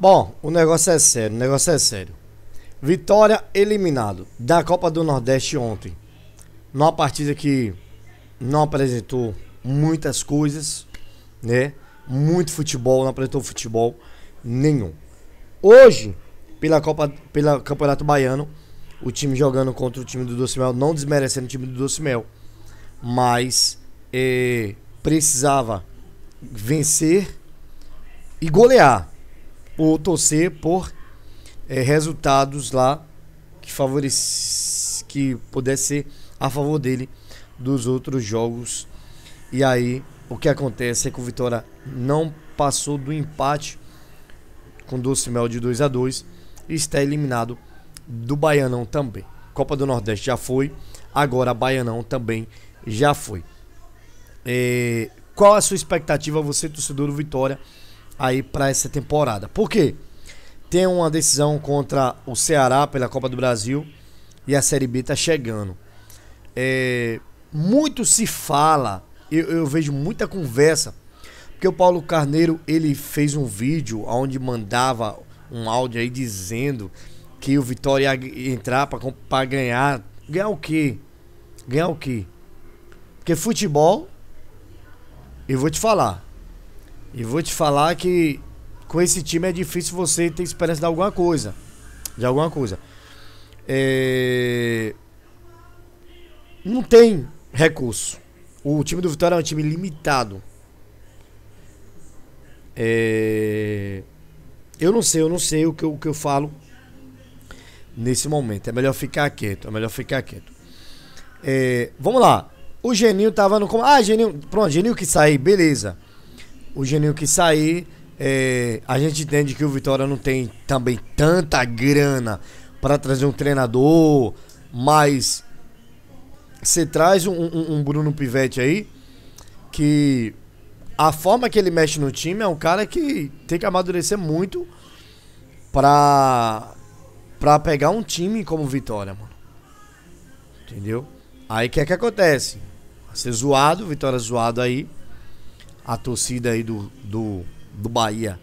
Bom, o negócio é sério, o negócio é sério. Vitória eliminado da Copa do Nordeste ontem. Numa partida que não apresentou muitas coisas, né? Muito futebol, não apresentou futebol nenhum. Hoje, pela Copa, pela Campeonato Baiano, o time jogando contra o time do Docimel, não desmerecendo o time do Docimel, mas eh, precisava vencer e golear ou torcer por é, resultados lá que favorece, que pudesse ser a favor dele dos outros jogos. E aí o que acontece é que o Vitória não passou do empate com Doce Mel de 2 a 2 e está eliminado do Baianão também. Copa do Nordeste já foi, agora Baianão também já foi. É, qual a sua expectativa, você torcedor do Vitória? aí para essa temporada. Por quê? Tem uma decisão contra o Ceará pela Copa do Brasil e a Série B está chegando. É, muito se fala, eu, eu vejo muita conversa, porque o Paulo Carneiro ele fez um vídeo onde mandava um áudio aí dizendo que o Vitória ia entrar para ganhar. Ganhar o quê? Ganhar o quê? Porque futebol, eu vou te falar, e vou te falar que com esse time é difícil você ter esperança de alguma coisa. De alguma coisa. É... Não tem recurso. O time do Vitória é um time limitado. É... Eu não sei, eu não sei o que, eu, o que eu falo nesse momento. É melhor ficar quieto, é melhor ficar quieto. É... Vamos lá. O Geninho tava no. Ah, Geninho. Pronto, Geninho que sair. beleza o Geninho que sair, é, a gente entende que o Vitória não tem também tanta grana para trazer um treinador, mas você traz um, um, um, Bruno Pivete aí que a forma que ele mexe no time é um cara que tem que amadurecer muito pra, pra pegar um time como Vitória, mano. Entendeu? Aí o que é que acontece? Vai ser zoado, Vitória zoado aí a torcida aí do, do, do Bahia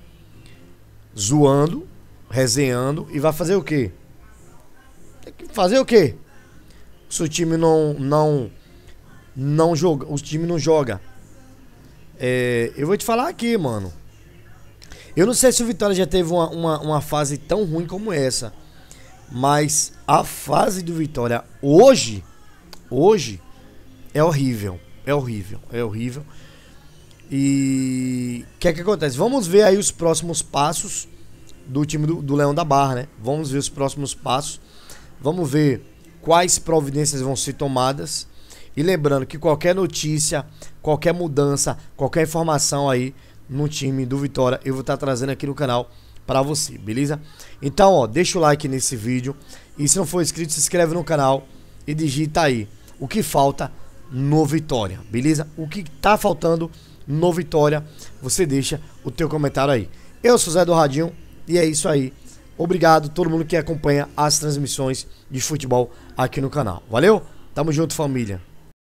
zoando, resenhando e vai fazer o quê? Tem que fazer o quê? Se o time não não não joga, o time não joga. É, eu vou te falar aqui, mano. Eu não sei se o Vitória já teve uma, uma, uma fase tão ruim como essa. Mas a fase do Vitória hoje, hoje, é horrível. É horrível, é horrível. E o que é que acontece? Vamos ver aí os próximos passos do time do, do Leão da Barra, né? Vamos ver os próximos passos. Vamos ver quais providências vão ser tomadas. E lembrando que qualquer notícia, qualquer mudança, qualquer informação aí no time do Vitória, eu vou estar trazendo aqui no canal para você, beleza? Então, ó, deixa o like nesse vídeo e se não for inscrito, se inscreve no canal e digita aí o que falta no Vitória, beleza? O que tá faltando no Vitória. Você deixa o teu comentário aí. Eu sou Zé do Radinho e é isso aí. Obrigado a todo mundo que acompanha as transmissões de futebol aqui no canal. Valeu? Tamo junto, família.